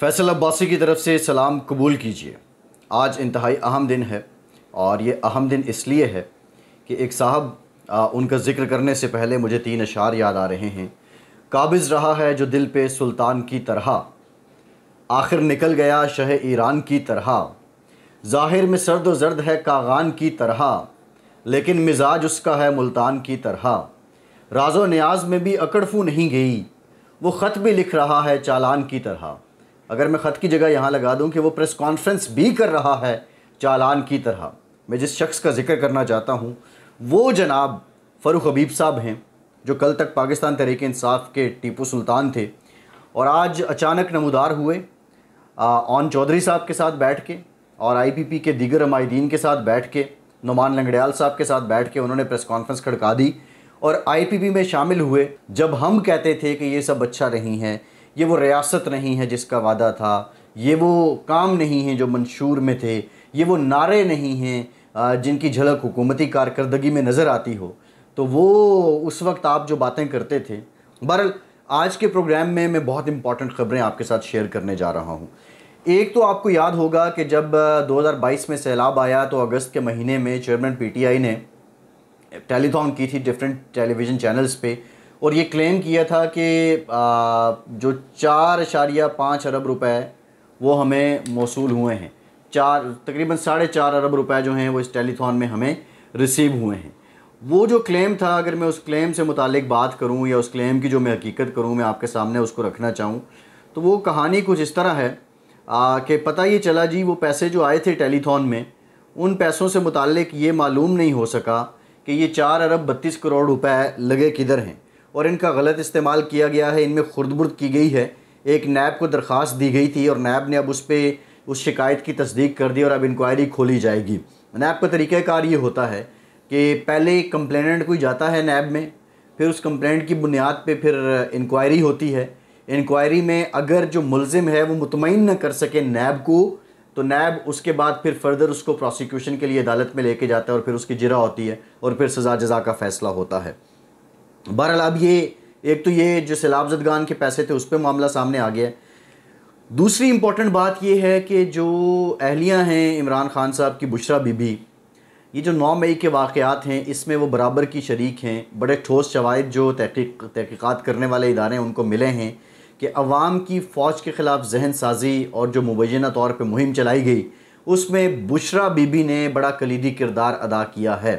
फैसल अब्बासी की तरफ से सलाम कबूल कीजिए आज इंतहाई अहम दिन है और ये अहम दिन इसलिए है कि एक साहब आ, उनका ज़िक्र करने से पहले मुझे तीन अशार याद आ रहे हैं काबिज़ रहा है जो दिल पे सुल्तान की तरह आखिर निकल गया शह ईरान की तरह ज़ाहिर में सर्द व जर्द है कागान की तरह लेकिन मिजाज उसका है मुल्तान की तरह राजो न्याज में भी अकड़फू नहीं गई वो ख़त भी लिख रहा है चालान की तरह अगर मैं ख़त की जगह यहाँ लगा दूँ कि वो प्रेस कॉन्फ्रेंस भी कर रहा है चालान की तरह मैं जिस शख्स का जिक्र करना चाहता हूँ वो जनाब फ़रुख़ हबीब साहब हैं जो कल तक पाकिस्तान तहरीक इंसाफ के टीपू सुल्तान थे और आज अचानक नमदार हुए ऑन चौधरी साहब के साथ बैठ के और आईपीपी के दीगर माहदीन के साथ बैठ के नुमान लंगड़ियाल साहब के साथ बैठ के उन्होंने प्रेस कॉन्फ्रेंस खड़का दी और आईपीपी में शामिल हुए जब हम कहते थे कि ये सब अच्छा नहीं है ये वो रियासत नहीं है जिसका वादा था ये वो काम नहीं है जो मंशूर में थे ये वो नारे नहीं हैं जिनकी झलक हुकूमती कारकर्दगी में नज़र आती हो तो वो उस वक्त आप जो बातें करते थे बहर आज के प्रोग्राम में मैं बहुत इंपॉर्टेंट ख़बरें आपके साथ शेयर करने जा रहा हूँ एक तो आपको याद होगा कि जब 2022 में सैलाब आया तो अगस्त के महीने में चेयरमैन पीटीआई ने टेलीथॉन की थी डिफरेंट टेलीविज़न चैनल्स पे और ये क्लेम किया था कि जो चार अशारिया पाँच अरब रुपए वो हमें मौसू हुए हैं चार तकरीबन साढ़े चार अरब रुपए जो हैं वो इस टेलीथॉन में हमें रिसीव हुए हैं वो जो क्लेम था अगर मैं उस क्लेम से मुतक बात करूं या उस क्लेम की जो मैं हकीकत करूं मैं आपके सामने उसको रखना चाहूं तो वो कहानी कुछ इस तरह है कि पता ये चला जी वो पैसे जो आए थे टेलीथॉन में उन पैसों से मुतक ये मालूम नहीं हो सका कि ये चार अरब बत्तीस करोड़ रुपए लगे किधर हैं और इनका गलत इस्तेमाल किया गया है इनमें खुर्दबुर्द की गई है एक नैब को दरख्वास्त दी गई थी और नैब ने अब उस पर उस शिकायत की तस्दीक कर दी और अब इंक्वायरी खोली जाएगी नैब का तरीक़ाकार ये होता है कि पहले कंप्लेनेंट कोई जाता है नैब में फिर उस कंप्लेंट की बुनियाद पर फिर इंक्वायरी होती है इंक्वायरी में अगर जो मुलजिम है वो मुतमिन न कर सके नैब को तो नैब उसके बाद फिर फर्दर उसको प्रोसिक्यूशन के लिए अदालत में लेके जाता है और फिर उसकी जरा होती है और फिर सज़ा जजा का फ़ैसला होता है बहरहाल अब ये एक तो ये जो सैलाब जदगान के पैसे थे उस पर मामला सामने आ गया दूसरी इम्पॉर्टेंट बात यह है कि जो अहलियाँ हैं इमरान खान साहब की बुशरा बीबी ये जो नौ मई के वाक़ात हैं इसमें वो बराबर की शरीक हैं बड़े ठोस शवाद जो तहकीक तहकीक़ात करने वाले इदारे हैं उनको मिले हैं कि अवाम की फ़ौज के ख़िलाफ़ जहन साजी और जो मुबैना तौर पर मुहिम चलाई गई उसमें बुशरा बीबी ने बड़ा कलीदी किरदार अदा किया है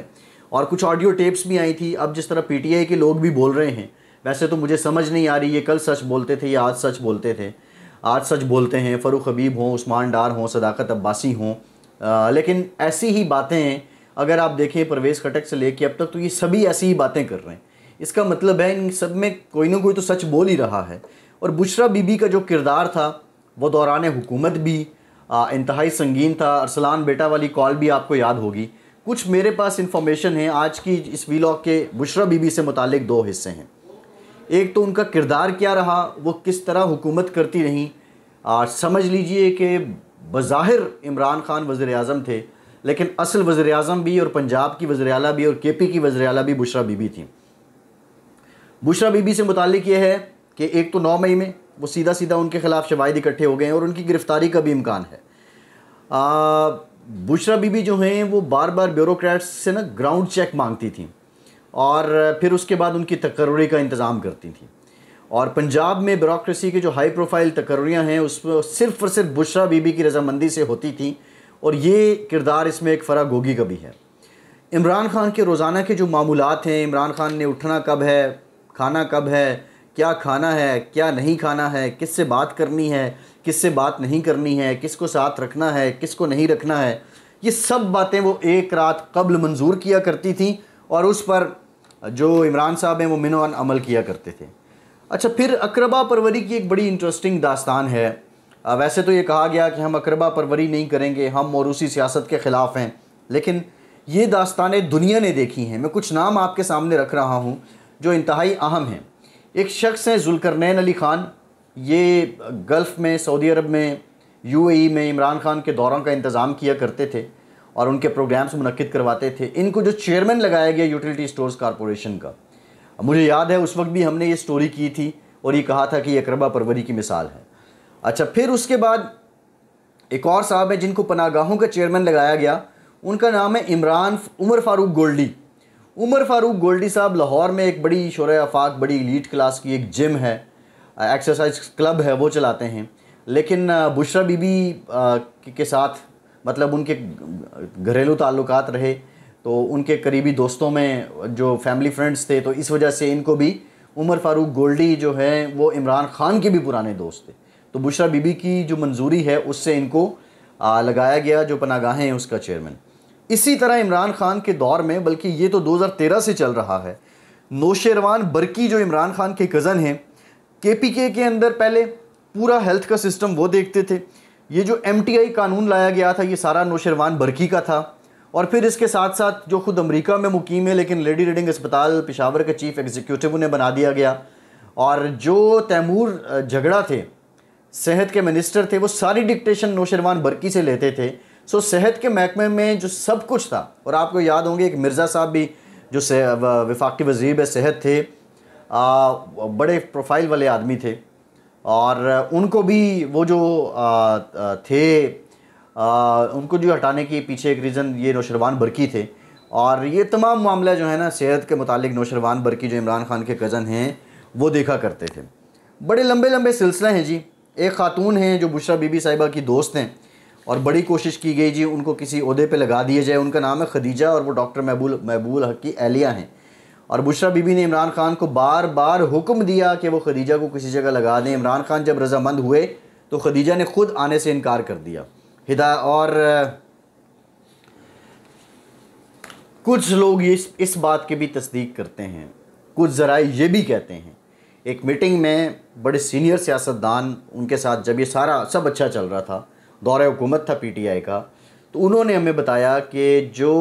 और कुछ ऑडियो टेप्स भी आई थी अब जिस तरह पी के लोग भी बोल रहे हैं वैसे तो मुझे समझ नहीं आ रही ये कल सच बोलते थे या आज सच बोलते थे आज सच बोलते हैं फ़रूख हबीब हों उस्मान डार हों सदाकत अब्बासी हों लेकिन ऐसी ही बातें अगर आप देखें परवेज़ खटक से लेके अब तक तो ये सभी ऐसी ही बातें कर रहे हैं इसका मतलब है इन सब में कोई ना कोई तो सच बोल ही रहा है और बुशरा बीबी का जो किरदार था वो दौरान हुकूमत भी इंतहाई संगीन था अरसलान बेटा वाली कॉल भी आपको याद होगी कुछ मेरे पास इन्फॉर्मेशन है आज की इस वीलॉग के बुशरा बीबी से मुतलिक दो हिस्से हैं एक तो उनका किरदार क्या रहा वो किस तरह हुकूमत करती रहीं आज समझ लीजिए कि बज़ाहिर इमरान खान वज़र अजम थे लेकिन असल वज़र अजम भी और पंजाब की वज़र अला भी और के पी की वज़र अला भी बुशरा बीबी थी बुशरा बीबी से मुतक ये है कि एक तो नौ मई में वो सीधा सीधा उनके ख़िलाफ़ शवाद इकट्ठे हो गए हैं और उनकी गिरफ़्तारी का भी इम्कान है आ, बुशरा बीबी जो हैं वो बार बार ब्यूरोक्रेट्स से ना ग्राउंड चेक मांगती थी और फिर उसके बाद उनकी तकर्री का इंतज़ाम करती थी और पंजाब में ब्यूरोसी के जो हाई प्रोफाइल तकर्रियाँ हैं उस सिर्फ और सिर्फ बुशरा बीबी की रजामंदी से होती थी और ये किरदार इसमें एक फ़रा गोगी का भी है इमरान खान के रोज़ाना के जो मामूलत हैं इमरान खान ने उठना कब है खाना कब है क्या खाना है क्या नहीं खाना है किससे बात करनी है किससे बात नहीं करनी है किसको साथ रखना है किसको नहीं रखना है ये सब बातें वो एक रात कबल मंजूर किया करती थी और उस पर जो इमरान साहब हैं वो मिनवान अमल किया करते थे अच्छा फिर अकरबा परवरी की एक बड़ी इंटरेस्टिंग दास्तान है वैसे तो ये कहा गया कि हम अकरबा परवरी नहीं करेंगे हम मौरूसी सियासत के ख़िलाफ़ हैं लेकिन ये दास्तानें दुनिया ने देखी हैं मैं कुछ नाम आपके सामने रख रहा हूँ जो इंतहाई अहम हैं एक शख्स हैं जुलकरनैन अली ख़ान ये गल्फ़ में सऊदी अरब में यूएई में इमरान खान के दौरों का इंतज़ाम किया करते थे और उनके प्रोग्राम्स मनक़द करवाते थे इनको जो चेयरमैन लगाया गया यूटिलिटी स्टोर्स कॉरपोरेशन का मुझे याद है उस वक्त भी हमने ये स्टोरी की थी और ये कहा था कि ये अकरबा परवरी की मिसाल है अच्छा फिर उसके बाद एक और साहब है जिनको पनागाहों का चेयरमैन लगाया गया उनका नाम है इमरान उमर फारूक गोल्डी उमर फारूक गोल्डी साहब लाहौर में एक बड़ी शोर आफाक बड़ी लीड क्लास की एक जिम है एक्सरसाइज क्लब है वो चलाते हैं लेकिन बुशरा बीबी के साथ मतलब उनके घरेलू ताल्लुकात रहे तो उनके करीबी दोस्तों में जो फैमिली फ्रेंड्स थे तो इस वजह से इनको भी उमर फारूक गोल्डी जो है वो इमरान खान के भी पुराने दोस्त थे तो बुशरा बीबी की जो मंजूरी है उससे इनको लगाया गया जो पनागाहें हैं उसका चेयरमैन इसी तरह इमरान खान के दौर में बल्कि ये तो 2013 से चल रहा है नौशेरवान बरकी जो इमरान खान के कज़न हैं केपीके के अंदर पहले पूरा हेल्थ का सिस्टम वो देखते थे ये जो एम कानून लाया गया था ये सारा नौशरवान बरकी का था और फिर इसके साथ साथ जो खुद अमेरिका में मुकीम है लेकिन लेडी रीडिंग अस्पताल पिशावर के चीफ एग्जीक्यूटिव उन्हें बना दिया गया और जो तैमूर झगड़ा थे सेहत के मिनिस्टर थे वो सारी डिक्टेशन नौशरवान बरकी से लेते थे सो सेहत के महकमे में जो सब कुछ था और आपको याद होंगे एक मिर्ज़ा साहब भी जो विफाक़ी वजीब सेहत थे आ, बड़े प्रोफाइल वाले आदमी थे और उनको भी वो जो आ, थे आ, उनको जो हटाने के पीछे एक रीज़न ये नौशरवान बरकी थे और ये तमाम मामला जो है ना सेहत के मुतालिक नौशरवान बरकी जो इमरान खान के कज़न हैं वो देखा करते थे बड़े लंबे लंबे सिलसिले हैं जी एक खातून हैं जो बुशरा बीबी साहिबा की दोस्त हैं और बड़ी कोशिश की गई जी उनको किसी अहदे पर लगा दिए जाए उनका नाम है खदीजा और वो डॉक्टर महबूल महबूल हक की एहलिया हैं और बुशरा बीबी ने इमरान खान को बार बार हुक्म दिया कि वो खदीजा को किसी जगह लगा दें इमरान खान जब रजामंद हुए तो खदीजा ने ख़ुद आने से इनकार कर दिया हिदा और कुछ लोग ये इस, इस बात की भी तस्दीक करते हैं कुछ ज़रा ये भी कहते हैं एक मीटिंग में बड़े सीनियर सियासतदान उनके साथ जब ये सारा सब अच्छा चल रहा था दौर हुकूमत था पीटीआई का तो उन्होंने हमें बताया कि जो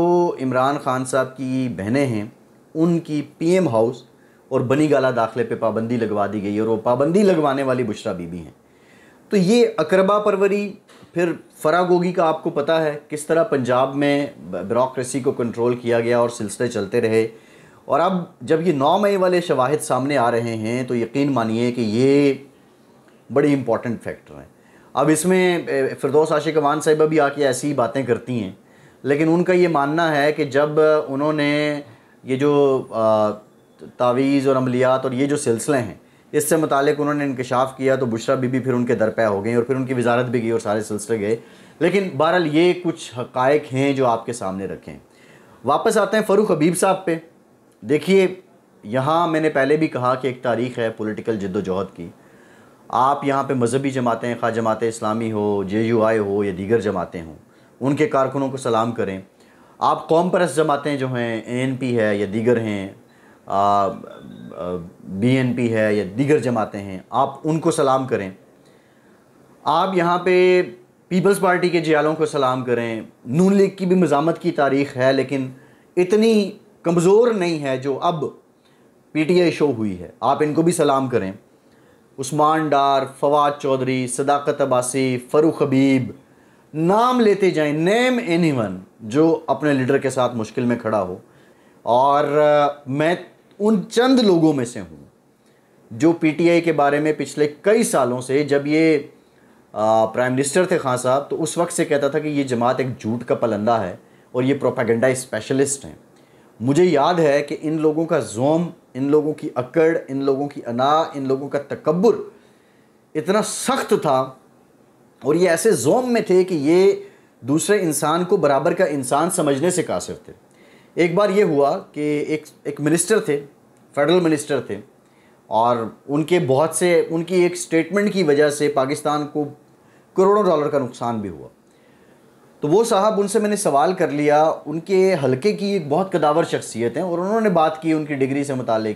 इमरान खान साहब की बहनें हैं उनकी पीएम हाउस और बनी गाला दाखिले पे पाबंदी लगवा दी गई और वो पाबंदी लगवाने वाली बुशरा बीबी हैं तो ये अकरबा परवरी फिर फरा गोगी का आपको पता है किस तरह पंजाब में ब्रोक्रेसी को कंट्रोल किया गया और सिलसिले चलते रहे और अब जब ये नौ मई वाले शवाहद सामने आ रहे हैं तो यकीन मानिए कि ये बड़ी इंपॉर्टेंट फैक्टर हैं अब इसमें फिरदौस आशिक अवान साहिबा भी आके ऐसी ही बातें करती हैं लेकिन उनका ये मानना है कि जब उन्होंने ये जो तावीज़ और अमलियात और ये जो सिलसिले हैं इससे मुतक उन्होंने इंकशाफ किया तो बुशरा बीबी फिर उनके दरपे हो गई और फिर उनकी वजारत भी गई और सारे सिलसिले गए लेकिन बहरहाल ये कुछ हकायक हैं जो आपके सामने रखें वापस आते हैं फ़रूख हबीब साहब पे देखिए यहाँ मैंने पहले भी कहा कि एक तारीख़ है पोलिटिकल जद्दोजहद की आप यहाँ पर मजहबी जमातें खा जमात इस्लामी हो जे यू आई हो या दीगर जमातें हों उनके कारकुनों को सलाम करें आप परस जमातें जो हैं पी है या दीगर हैं बी पी है या दीगर जमातें हैं आप उनको सलाम करें आप यहाँ पे पीपल्स पार्टी के जियालों को सलाम करें नून लीग की भी मजामत की तारीख है लेकिन इतनी कमज़ोर नहीं है जो अब पीटीआई शो हुई है आप इनको भी सलाम करें उस्मान डार फवाद चौधरी सदाकत अबासी फ़रूख हबीब नाम लेते जाएं नेम एनीवन जो अपने लीडर के साथ मुश्किल में खड़ा हो और मैं उन चंद लोगों में से हूँ जो पीटीआई के बारे में पिछले कई सालों से जब ये प्राइम मिनिस्टर थे खान साहब तो उस वक्त से कहता था कि ये जमात एक झूठ का पलंदा है और ये प्रोपागेंडा स्पेशलिस्ट हैं मुझे याद है कि इन लोगों का जोम इन लोगों की अकड़ इन लोगों की अना इन लोगों का तकबर इतना सख्त था और ये ऐसे जोम में थे कि ये दूसरे इंसान को बराबर का इंसान समझने से कासिर थे एक बार ये हुआ कि एक एक मिनिस्टर थे फेडरल मिनिस्टर थे और उनके बहुत से उनकी एक स्टेटमेंट की वजह से पाकिस्तान को करोड़ों डॉलर का नुकसान भी हुआ तो वो साहब उनसे मैंने सवाल कर लिया उनके हलके की एक बहुत कदावर शख्सियत हैं और उन्होंने बात की उनकी डिग्री से मुतल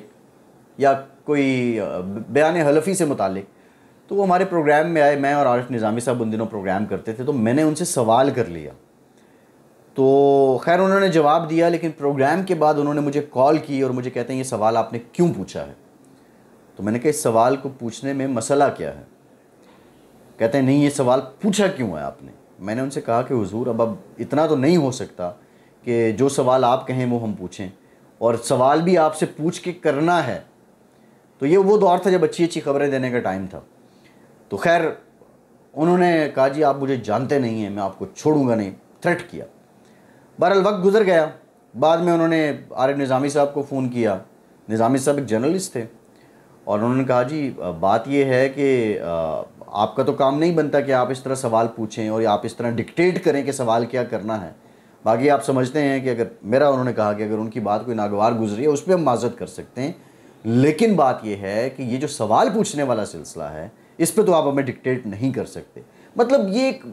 या कोई बयान हलफी से मुतक तो वो हमारे प्रोग्राम में आए मैं और आरिफ निज़ामी साहब उन दिनों प्रोग्राम करते थे तो मैंने उनसे सवाल कर लिया तो खैर उन्होंने जवाब दिया लेकिन प्रोग्राम के बाद उन्होंने मुझे कॉल की और मुझे कहते हैं ये सवाल आपने क्यों पूछा है तो मैंने कहा इस सवाल को पूछने में मसला क्या है कहते हैं नहीं ये सवाल पूछा क्यों है आपने मैंने उनसे कहा कि हुजूर अब अब इतना तो नहीं हो सकता कि जो सवाल आप कहें वो हम पूछें और सवाल भी आपसे पूछ के करना है तो ये वो दौर था जब अच्छी अच्छी खबरें देने का टाइम था तो खैर उन्होंने कहा जी आप मुझे जानते नहीं हैं मैं आपको छोड़ूंगा नहीं थ्रेट किया बहरहाल वक्त गुजर गया बाद में उन्होंने आरिफ निज़ामी साहब को फ़ोन किया निज़ामी साहब एक जर्नलिस्ट थे और उन्होंने कहा जी बात यह है कि आपका तो काम नहीं बनता कि आप इस तरह सवाल पूछें और आप इस तरह डिक्टेट करें कि सवाल क्या करना है बाकी आप समझते हैं कि अगर मेरा उन्होंने कहा कि अगर उनकी बात कोई नागवार गुजरी है उस पर हम माजत कर सकते हैं लेकिन बात यह है कि ये जो सवाल पूछने वाला सिलसिला है इस पर तो आप हमें डिक्टेट नहीं कर सकते मतलब ये एक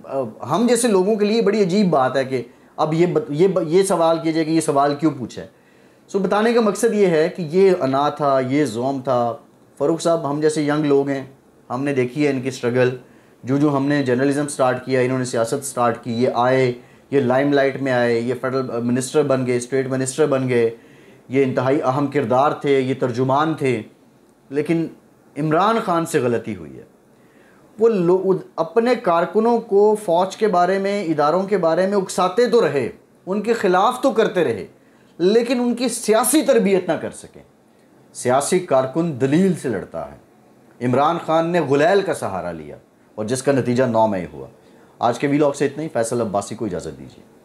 हम जैसे लोगों के लिए बड़ी अजीब बात है कि अब ये बत, ये ये सवाल किया जाए कि ये सवाल क्यों पूछा है सो बताने का मकसद ये है कि ये अना था ये जोम था फ़ारूक साहब हम जैसे यंग लोग हैं हमने देखी है इनकी स्ट्रगल जो जो हमने जर्नलिज़म स्टार्ट किया इन्होंने सियासत स्टार्ट की ये आए ये लाइमलाइट में आए ये फेडरल मिनिस्टर बन गए स्टेट मिनिस्टर बन गए ये इंतहाई अहम किरदार थे ये तर्जुमान थे लेकिन इमरान खान से गलती हुई है वो अपने कारकुनों को फ़ौज के बारे में इदारों के बारे में उकसाते तो रहे उनके ख़िलाफ़ तो करते रहे लेकिन उनकी सियासी तरबियत ना कर सकें सियासी कारकुन दलील से लड़ता है इमरान खान ने गुलैल का सहारा लिया और जिसका नतीजा नौ मई हुआ आज के वीलॉग से इतना ही फैसल अब्बासी को इजाज़त दीजिए